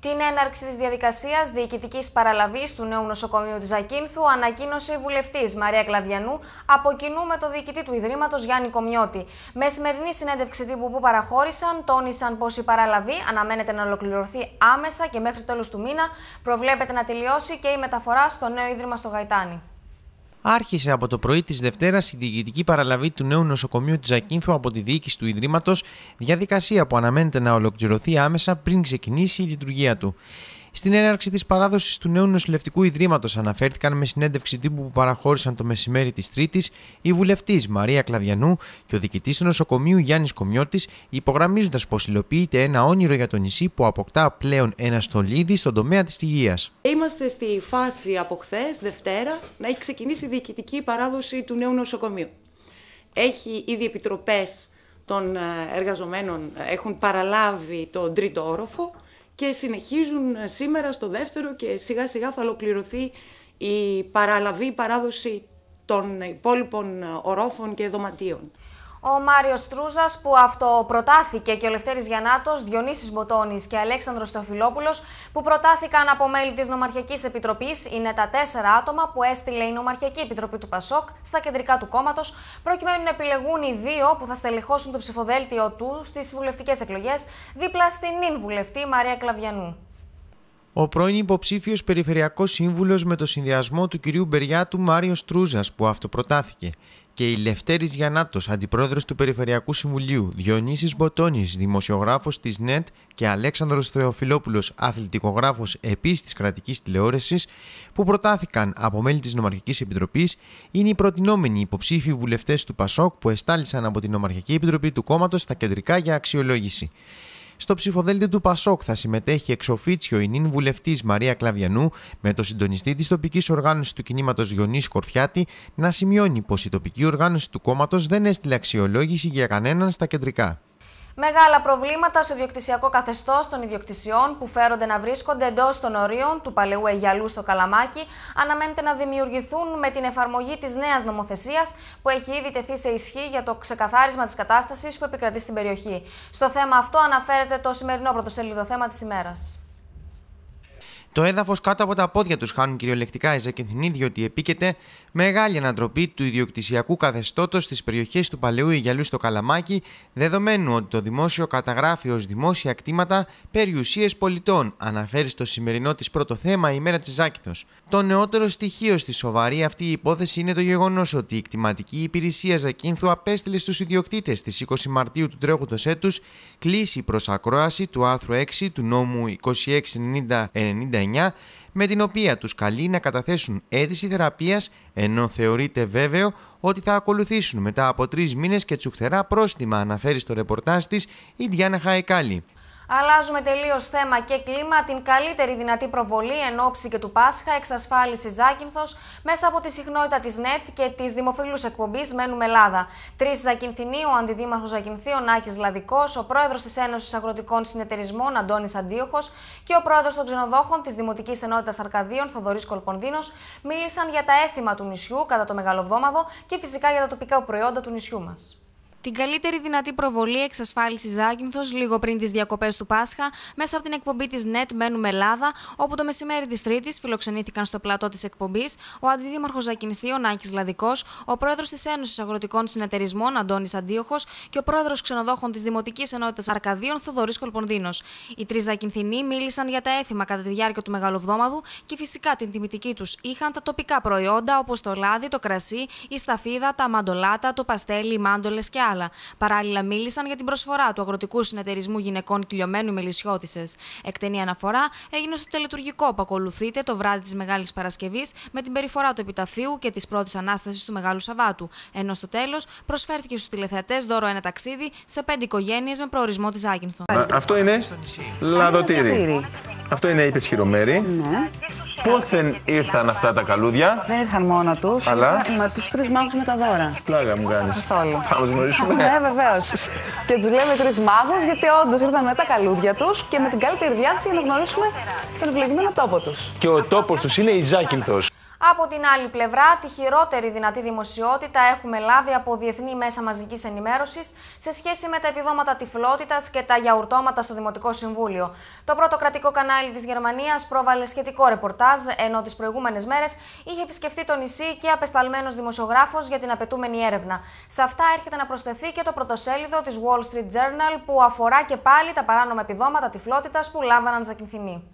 Την έναρξη της διαδικασίας διοικητικής παραλαβής του νέου νοσοκομείου της Ακίνθου ανακοίνωσε η βουλευτής Μαρία Κλαβιανού από κοινού με το διοικητή του Ιδρύματος Γιάννη Κομιώτη. Με σημερινή συνέντευξη τύπου που παραχώρησαν, τόνισαν πως η παραλαβή αναμένεται να ολοκληρωθεί άμεσα και μέχρι τέλος του μήνα προβλέπεται να τελειώσει και η μεταφορά στο νέο Ίδρυμα στο Γαϊτάνι. Άρχισε από το πρωί της Δευτέρας η διοικητική παραλαβή του νέου νοσοκομείου της Ακίνθου από τη διοίκηση του Ιδρύματος, διαδικασία που αναμένεται να ολοκληρωθεί άμεσα πριν ξεκινήσει η λειτουργία του. Στην έναρξη της παράδοσης του νέου νοσηλευτικού ιδρύματος, αναφέρθηκαν με συνέντευξη τύπου που παραχώρησαν το μεσημέρι της Τρίτης η βουλευτής Μαρία Κλαδιανού και ο διοικητής του νοσοκομείου Γιάννης Κομιώτης, υπογραμμίζοντας πως υλοποιείται ένα όνειρο για το νησί που αποκτά πλέον ένα στολίδι στον τομέα της υγείας. Είμαστε στη φάση από χθες, Δευτέρα, να έχει ξεκινήσει η διοικητική παράδοση του νέου νοσοκομείου. Έχει ήδη επιτροπές των ε, εργαζομένων ε, έχουν παραλάβει τον τρίτο όροφο και συνεχίζουν ε, σήμερα στο δεύτερο και σιγά σιγά θα ολοκληρωθεί η παραλαβή η παράδοση των υπόλοιπων ε, ορόφων και δωματίων. Ο Μάριος Τρούζα, που αυτοπροτάθηκε, και ο Λευτέρης Γιαννάτος, Διονύσης Μποτώνης και Αλέξανδρος Στοφυλόπουλο, που προτάθηκαν από μέλη της Νομαρχιακής Επιτροπής, είναι τα τέσσερα άτομα που έστειλε η Νομαρχιακή Επιτροπή του Πασόκ στα κεντρικά του κόμματος, προκειμένου να επιλεγούν οι δύο που θα στελεχώσουν το ψηφοδέλτιο του στις βουλευτικές εκλογές, δίπλα στην νυν βουλευτή Μαρία Κλαβιανού. Ο πρώην υποψήφιος Περιφερειακός Σύμβουλος με το συνδυασμό του κυρίου Μπεριάτου Μάριος Τρούζας, που αυτοπροτάθηκε, και η Λευτέρης Γιαννάτος, αντιπρόεδρος του Περιφερειακού Συμβουλίου, Διονύσης Μποτόνης, δημοσιογράφος της ΝΕΤ και Αλέξανδρος Θεοφιλόπουλος, αθλητικογράφος επίσης της κρατικής τηλεόραση, που προτάθηκαν από μέλη της Νομαρχικής Επιτροπής, είναι οι προτινόμενοι υποψήφοι βουλευτές του ΠΑΣΟΚ που εστάλησαν από την Νομαρχική Επιτροπή του κόμματος στα κεντρικά για αξιολόγηση. Στο ψηφοδέλτιο του Πασόκ θα συμμετέχει εξοφίτσιο η νυν βουλευτής Μαρία Κλαβιανού με το συντονιστή της τοπικής οργάνωσης του κινήματος Γιονής Κορφιάτη να σημειώνει πως η τοπική οργάνωση του κόμματος δεν έστειλε αξιολόγηση για κανέναν στα κεντρικά. Μεγάλα προβλήματα στο ιδιοκτησιακό καθεστώς των ιδιοκτησιών που φέρονται να βρίσκονται εντός των ορίων του παλαιού Αιγιαλού στο Καλαμάκι αναμένεται να δημιουργηθούν με την εφαρμογή της νέας νομοθεσίας που έχει ήδη τεθεί σε ισχύ για το ξεκαθάρισμα της κατάστασης που επικρατεί στην περιοχή. Στο θέμα αυτό αναφέρεται το σημερινό πρωτοσέλιδο θέμα της ημέρας. Το έδαφος κάτω από τα πόδια τους χάνουν κυριολεκτικά οι διότι επίκεται μεγάλη ανατροπή του ιδιοκτησιακού καθεστώτος στις περιοχές του Παλαιού Αιγιαλού στο Καλαμάκι, δεδομένου ότι το δημόσιο καταγράφει ως δημόσια κτήματα περιουσίες πολιτών, αναφέρει στο σημερινό της πρώτο θέμα η μέρα της Ζάκηθος. Το νεότερο στοιχείο στη σοβαρή αυτή υπόθεση είναι το γεγονός ότι η κτηματική υπηρεσία Ζακίνθου απέστειλε στους ιδιοκτήτες στις 20 Μαρτίου του τρέχοντος έτους κλίση προς ακρόαση του άρθρου 6 του νόμου 2690-99 με την οποία τους καλεί να καταθέσουν αίτηση θεραπείας, ενώ θεωρείται βέβαιο ότι θα ακολουθήσουν μετά από τρεις μήνες και τσουχτερά πρόστιμα, αναφέρει στο ρεπορτάζ της η Διάννα Χαϊκάλη. Αλλάζουμε τελείως θέμα και κλίμα. Την καλύτερη δυνατή προβολή εν ώψη και του Πάσχα εξασφάλισε Ζάκυνθος μέσα από τη συχνότητα της ΝΕΤ και της δημοφιλούς εκπομπής Μένουμε Ελλάδα. Τρεις Ζακυνθινοί, ο αντιδήμαρχος Ζακυνθίων Άκης Λαδικός, ο πρόεδρος της Ένωσης Αγροτικών Συνεταιρισμών Αντώνης Αντίοχος και ο πρόεδρος των ξενοδόχων της Δημοτικής Ενότητας Αρκαδίων Θοδωρής Κολπονδίνος μίλησαν για τα έθιμα του νησιού κατά το μεγαλοβόμαδο και φυσικά για τα τοπικά προϊόντα του νησιού μας την καλύτερη δυνατή προβολή εξασφάλισης Ζάκυνθο λίγο πριν τις διακοπές του Πάσχα, μέσα από την εκπομπή της ΝΕΤ Μένουμε Ελλάδα, όπου το μεσημέρι της Τρίτης φιλοξενήθηκαν στο πλατό της εκπομπής ο αντιδήμαρχος Ζακυνθίων Άκη Λαδικός, ο πρόεδρος της Ένωσης Αγροτικών Συνεταιρισμών Αντώνης Αντίοχος και ο πρόεδρος ξενοδόχων της Δημοτικής Ενότητας Αρκαδίων Θοδωρής Κολπονδίνος. Οι τρεις Ζακυνθινοί μίλησαν για τα έθιμα κατά τη διάρκεια του Μεγαλοβδόμαδου και φυσικά την τιμητική τους είχαν τα τοπικά προϊόντα όπως το λάδι, το κρασί, η σταφίδα, τα μαντολάτα, το παστέλι, οι μάντολες και άλλα. Παράλληλα, μίλησαν για την προσφορά του Αγροτικού Συνεταιρισμού Γυναικών Κυλιωμένου Μελισσιώτησε. Εκτενή αναφορά έγινε στο τελετουργικό που ακολουθείται το βράδυ της Μεγάλης Παρασκευής με την περιφορά του Επιταφείου και της πρώτης Ανάστασης του Μεγάλου Σαββάτου. Ενώ στο τέλος προσφέρθηκε στους τηλεθεατές δώρο ένα ταξίδι σε πέντε οικογένειες με προορισμό της Άκυνθων. Αυτό είναι λαδοτήρι. Αυτό είναι η ναι. Πόθεν ήρθαν αυτά τα καλούδια. Δεν ήρθαν μόνο τους. Αλλά. Με τους τρεις μάγους με τα δώρα. Πλάγα μου κάνεις. Καθόλου. Πάμε να γνωρίσουμε. ναι, βεβαίως. και τους λέμε τρεις μάγους, γιατί όντως ήρθαν με τα καλούδια τους και με την καλύτερη διάθεση για να γνωρίσουμε τον ευλογημένο τόπο τους. Και ο τόπος τους είναι η Ζάκυνθος. Από την άλλη πλευρά, τη χειρότερη δυνατή δημοσιότητα έχουμε λάβει από διεθνή μέσα μαζικής ενημέρωσης σε σχέση με τα επιδόματα τυφλότητας και τα γιαουρτώματα στο Δημοτικό Συμβούλιο. Το πρώτο κρατικό κανάλι της Γερμανίας πρόβαλε σχετικό ρεπορτάζ, ενώ τις προηγούμενες μέρες είχε επισκεφτεί το νησί και απεσταλμένος δημοσιογράφος για την απαιτούμενη έρευνα. Σε αυτά έρχεται να προσθεθεί και το πρωτοσέλιδο της Wall Street Journal που αφορά και πάλι τα παράνομα επιδόματα τυφλότητας που λάβαναν Ζακινθινή.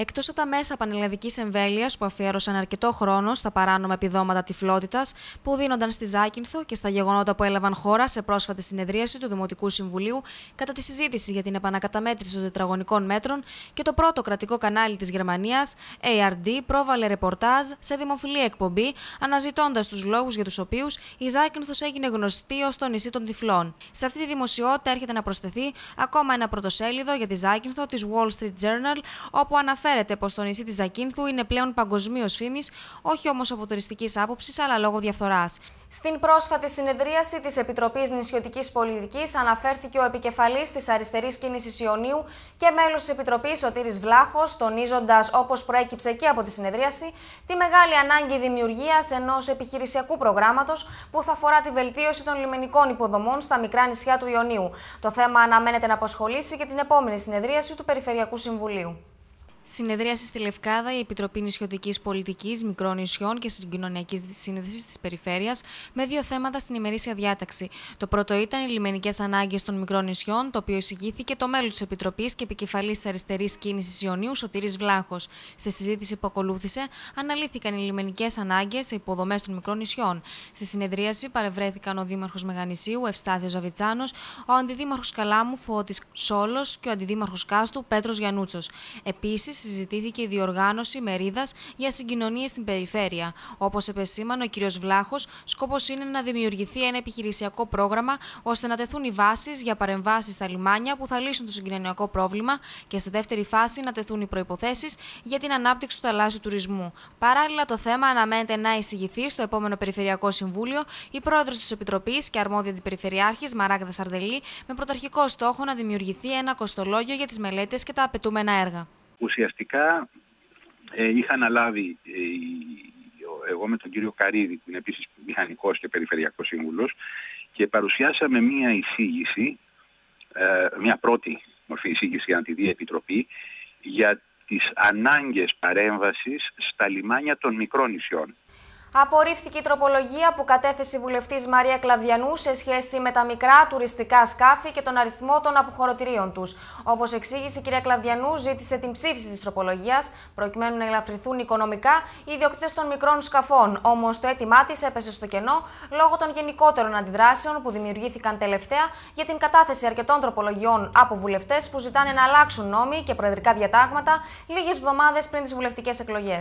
Εκτός από τα μέσα πανελλαδικής εμβέλειας που αφιέρωσαν αρκετό χρόνο στα παράνομα επιδόματα τυφλότητας που δίνονταν στη Ζάκυνθο και στα γεγονότα που έλαβαν χώρα σε πρόσφατη συνεδρίαση του Δημοτικού Συμβουλίου κατά τη συζήτηση για την επανακαταμέτρηση των τετραγωνικών μέτρων και το πρώτο κρατικό κανάλι της Γερμανίας, ARD, πρόβαλε ρεπορτάζ σε δημοφιλή εκπομπή, αναζητώντας τους λόγους για τους οποίους η Ζάκυνθος έγινε γνωστή ως το νησί των τυφλών. Σε αυτή τη δημοσιότητα έρχεται να προσθεθεί ακόμα ένα πρωτοσέλιδο για τη Ζάκυνθο της Wall Street Journal, όπου αναφέρει αναφέρεται πως το νησί της Ζακίνθου είναι πλέον παγκοσμίως φήμης, όχι όμως από τουριστικής άποψης, αλλά λόγω διαφθοράς. Στην πρόσφατη συνεδρίαση της Επιτροπής Νησιωτικής Πολιτικής αναφέρθηκε ο επικεφαλής της αριστερής κίνησης Ιωνίου και μέλος της Επιτροπής ο Τύρι Βλάχος, τονίζοντας, όπως προέκυψε και από τη συνεδρίαση, τη μεγάλη ανάγκη δημιουργίας ενός επιχειρησιακού προγράμματος που θα αφορά τη βελτίωση των λιμενικών υποδομών στα μικρά νησιά του Ιωνίου. Το θέμα αναμένεται να απασχολήσει και την επόμενη συνεδρίαση του Περιφερειακού Συμβουλίου. Συνεδρίασε στη Λευκάδα η Επιτροπή Νησιωτικής Πολιτικής, Μικρών Νησιών και Συγκοινωνιακής Σύνδεσης της Περιφέρειας με δύο θέματα στην ημερήσια διάταξη. Το πρώτο ήταν οι λιμενικές ανάγκες των μικρών νησιών, το οποίο εισηγήθηκε το μέλος της Επιτροπής και επικεφαλής της αριστερής κίνησης Ιωνίου, Σωτήρης Βλάχος. Στη συζήτηση που ακολούθησε, αναλύθηκαν οι λιμενικές ανάγκες σε υποδομές των μικρών νησιών. Στη συνεδρίαση παρευρέθηκαν ο Δήμαρχος Μεγανησίου, Ευστάθιο Ζαβιτσάνος, ο Αντιδήμαρχος Καλάμου, Φώτης Σόλος και ο Αντιδήμαρχος Κάστου, Πέτρος Γιανούτσο. Επίσης, συζητήθηκε η διοργάνωση μερίδας για συγκοινωνίες στην περιφέρεια. Όπως επεσήμανε ο κ. Βλάχος, σκοπό είναι να δημιουργηθεί ένα επιχειρησιακό πρόγραμμα ώστε να τεθούν οι βάσεις για παρεμβάσεις στα λιμάνια που θα λύσουν το συγκοινωνιακό πρόβλημα και σε δεύτερη φάση να τεθούν οι προποθέσει για την ανάπτυξη του θαλάσσιου τουρισμού. Παράλληλα, το θέμα αναμένεται να εισηγηθεί στο επόμενο Περιφερειακό Συμβούλιο η πρόεδρος της Επιτροπής και αρμόδια αντιπεριφερειάρχης Μαράγδα Σαρδελή με πρωταρχικό στόχο να δημιουργηθεί ένα κοστολόγιο για τις μελέτες και τα απαιτούμενα έργα ουσιαστικά ε, είχα αναλάβει, ε, εγώ με τον κύριο Καρίδη, που είναι επίσης μηχανικός και περιφερειακός σύμβουλος, και παρουσιάσαμε μία εισήγηση, ε, μία πρώτη μορφή εισήγηση αν τη Διεπιτροπή για τις ανάγκες παρέμβασης στα λιμάνια των μικρών νησιών. Απορρίφθηκε η τροπολογία που κατέθεσε η βουλευτής Μαρία Κλαβδιανού σε σχέση με τα μικρά τουριστικά σκάφη και τον αριθμό των αποχωρωτηρίων τους. Όπως εξήγησε η κυρία Κλαβδιανού, ζήτησε την ψήφιση της τροπολογίας προκειμένου να ελαφρυθούν οικονομικά οι ιδιοκτήτες των μικρών σκαφών. Όμως το αίτημά της έπεσε στο κενό λόγω των γενικότερων αντιδράσεων που δημιουργήθηκαν τελευταία για την κατάθεση αρκετών τροπολογιών από βουλευτές που ζητάνε να αλλάξουν νόμοι και προεδρικά διατάγματα λίγες εβδομάδες πριν τις βουλευτικές εκλογές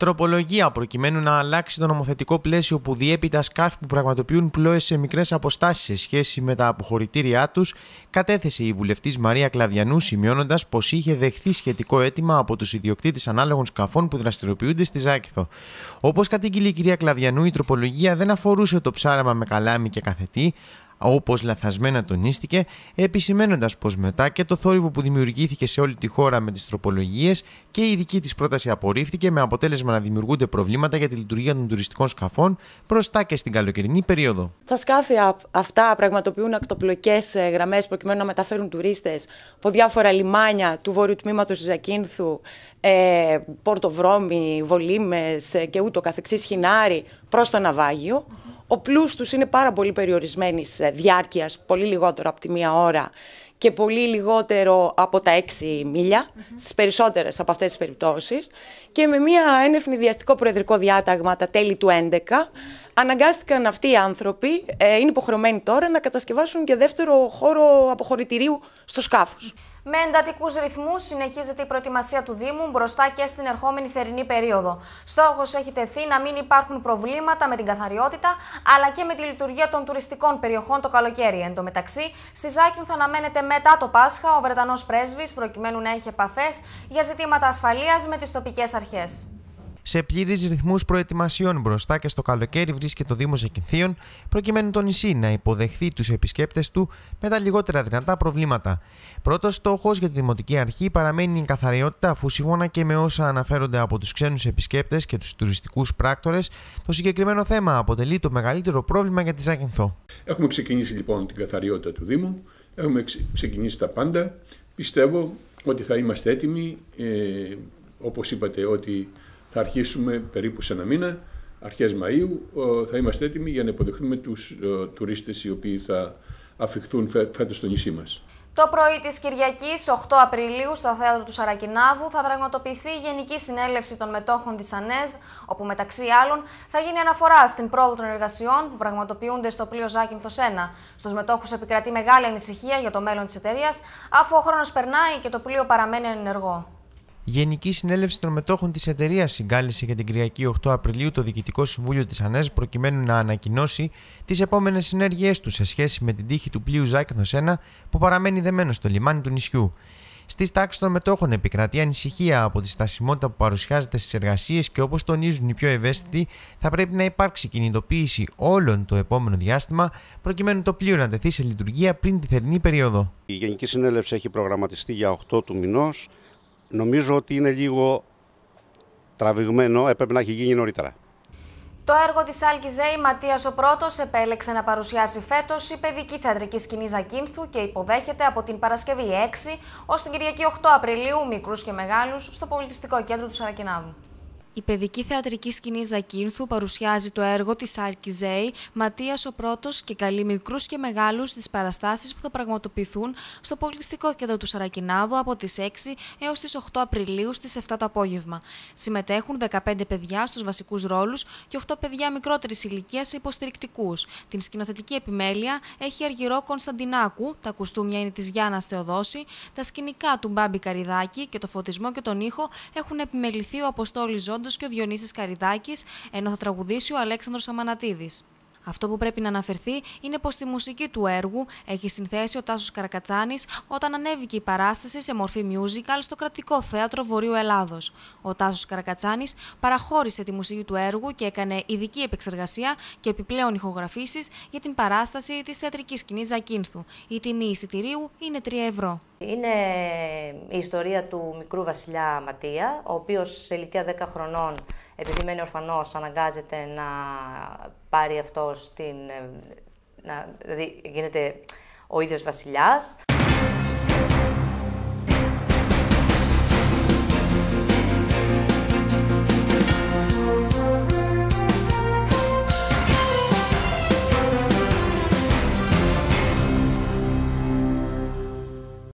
τροπολογία προκειμένου να αλλάξει το νομοθετικό πλαίσιο που διέπει τα σκάφη που πραγματοποιούν πλώες σε μικρές αποστάσεις σε σχέση με τα αποχωρητήριά τους, κατέθεσε η βουλευτής Μαρία Κλαδιανού, σημειώνοντας πως είχε δεχθεί σχετικό αίτημα από τους ιδιοκτήτες ανάλογων σκαφών που δραστηριοποιούνται στη Ζάκηθο. Όπως κατήγγειλε η κυρία Κλαδιανού, η τροπολογία δεν αφορούσε το ψάραμα με καλάμι και καθετή, όπως λαθασμένα τονίστηκε, επισημένοντας πως μετά και το θόρυβο που δημιουργήθηκε σε όλη τη χώρα με τις τροπολογίες και η δική της πρόταση απορρίφθηκε με αποτέλεσμα να δημιουργούνται προβλήματα για τη λειτουργία των τουριστικών σκαφών μπροστά και στην καλοκαιρινή περίοδο. Τα σκάφη αυτά πραγματοποιούν ακτοπλοκές ε, γραμμές προκειμένου να μεταφέρουν τουρίστες από διάφορα λιμάνια του βόρειου τμήματος της Ζακίνθου, ε, Πορτοβρώμη, Βολίμες ε, και ούτω καθεξής, Χινάρι προς το ναυάγιο. Ο πλούς τους είναι πάρα πολύ περιορισμένης ε, διάρκειας, πολύ λιγότερο από τη μία ώρα και πολύ λιγότερο από τα έξι μίλια, mm -hmm. στις περισσότερες από αυτές τις περιπτώσεις, και με μία ένευνη διαστικό προεδρικό διάταγμα τα τέλη του 11, αναγκάστηκαν αυτοί οι άνθρωποι, ε, είναι υποχρεωμένοι τώρα, να κατασκευάσουν και δεύτερο χώρο αποχωρητηρίου στο σκάφος. Με εντατικούς ρυθμούς συνεχίζεται η προετοιμασία του Δήμου μπροστά και στην ερχόμενη θερινή περίοδο. Στόχος έχει τεθεί να μην υπάρχουν προβλήματα με την καθαριότητα αλλά και με τη λειτουργία των τουριστικών περιοχών το καλοκαίρι. Εν τω μεταξύ, στη Ζάκυνθο θα αναμένεται μετά το Πάσχα ο Βρετανός πρέσβης προκειμένου να έχει επαφές για ζητήματα ασφαλείας με τις τοπικές αρχές. Σε πλήρεις ρυθμούς προετοιμασιών μπροστά και στο καλοκαίρι βρίσκεται το Δήμος Ζεκυνθίων, προκειμένου το νησί να υποδεχθεί τους επισκέπτες του με τα λιγότερα δυνατά προβλήματα. Πρώτος στόχος για τη Δημοτική Αρχή παραμένει η καθαριότητα, αφού σύμφωνα και με όσα αναφέρονται από τους ξένους επισκέπτες και τους τουριστικούς πράκτορες, το συγκεκριμένο θέμα αποτελεί το μεγαλύτερο πρόβλημα για τη Ζάκυνθο. Έχουμε ξεκινήσει λοιπόν την καθαριότητα του Δήμου, έχουμε ξεκινήσει τα πάντα. Πιστεύω ότι θα είμαστε έτοιμοι, ε, όπως είπατε, ότι θα αρχίσουμε περίπου σε ένα μήνα, αρχές Μαΐου, ε, θα είμαστε έτοιμοι για να υποδεχθούμε τους ε, τουρίστες οι οποίοι θα αφιχθούν φέτος στο νησί μας. Το πρωί της Κυριακής, 8 Απριλίου, στο θέατρο του Σαρακινάβου, θα πραγματοποιηθεί η Γενική Συνέλευση των Μετόχων της ΑΝΕΖ, όπου μεταξύ άλλων θα γίνει αναφορά στην πρόοδο των εργασιών που πραγματοποιούνται στο πλοίο Ζάκυνθος 1. Στους μετόχους επικρατεί μεγάλη ανησυχία για το μέλλον της εταιρείας, αφού ο χρόνος περνάει και το πλοίο παραμένει ενεργό. Η Γενική Συνέλευση των Μετόχων της εταιρείας συγκάλεσε για την Κυριακή 8 Απριλίου το Διοικητικό Συμβούλιο της ΑΝΕΣ προκειμένου να ανακοινώσει τις επόμενες συνέργειές τους σε σχέση με την τύχη του πλοίου Ζάκνο 1 που παραμένει δεμένο στο λιμάνι του νησιού. Στις τάξεις των μετόχων επικρατεί ανησυχία από τη στασιμότητα που παρουσιάζεται στις εργασίες και όπως τονίζουν οι πιο ευαίσθητοι, θα πρέπει να υπάρξει κινητοποίηση όλων το επόμενο διάστημα, προκειμένου το πλοίο να τεθεί σε λειτουργία πριν τη θερινή περίοδο. Η Γενική Συνέλευση έχει προγραμματιστεί για 8 του μηνός. Νομίζω ότι είναι λίγο τραβηγμένο, έπρεπε να έχει γίνει νωρίτερα. Το έργο της Άλκηζέ η Ματίας ο πρώτος επέλεξε να παρουσιάσει φέτος η παιδική θεατρική σκηνή Ζακίνθου και υποδέχεται από την Παρασκευή 6 ως την Κυριακή 8 Απριλίου μικρούς και μεγάλους, στο Πολιτιστικό Κέντρο του Σαρακινάδου. Η παιδική θεατρική σκηνή Ζακίνθου παρουσιάζει το έργο της Άρκη Ζέη, Ματίας ο Πρώτος και καλεί μικρούς και μεγάλους ...τις παραστάσεις που θα πραγματοποιηθούν στο πολιτιστικό κέντρο του Σαρακινάδου από τις 6 έως τις 8 Απριλίου στις 7 το απόγευμα. Συμμετέχουν 15 παιδιά στους βασικούς ρόλους και 8 παιδιά μικρότερης ηλικίας σε υποστηρικτικούς. Την σκηνοθετική επιμέλεια έχει αργυρό Κωνσταντινάκου, τα κουστούμια είναι της Γιάννας Θεοδόση, τα σκηνικά του Μπάμπη Καριδάκη και το φωτισμό και τον ήχο έχουν επιμεληθεί ο Αποστόλης και ο Διονύσης Καριδάκης, ενώ θα τραγουδήσει ο Αλέξανδρος Αμανατίδης. Αυτό που πρέπει να αναφερθεί είναι πως τη μουσική του έργου έχει συνθέσει ο Τάσος Καρακατσάνης όταν ανέβηκε η παράσταση σε μορφή musical στο κρατικό θέατρο Βορείου Ελλάδος. Ο Τάσος Καρακατσάνης παραχώρησε τη μουσική του έργου και έκανε ειδική επεξεργασία και επιπλέον ηχογραφήσεις για την παράσταση της θεατρικής σκηνής Ζακίνθου. Η τιμή εισιτηρίου είναι 3 ευρώ. Είναι η ιστορία του μικρού βασιλιά Ματία, ο οποίος σε ηλικία 10 χρονών επειδή μένει ορφανός, αναγκάζεται να πάρει αυτό στην... Ε, δηλαδή γίνεται ο ίδιος βασιλιάς.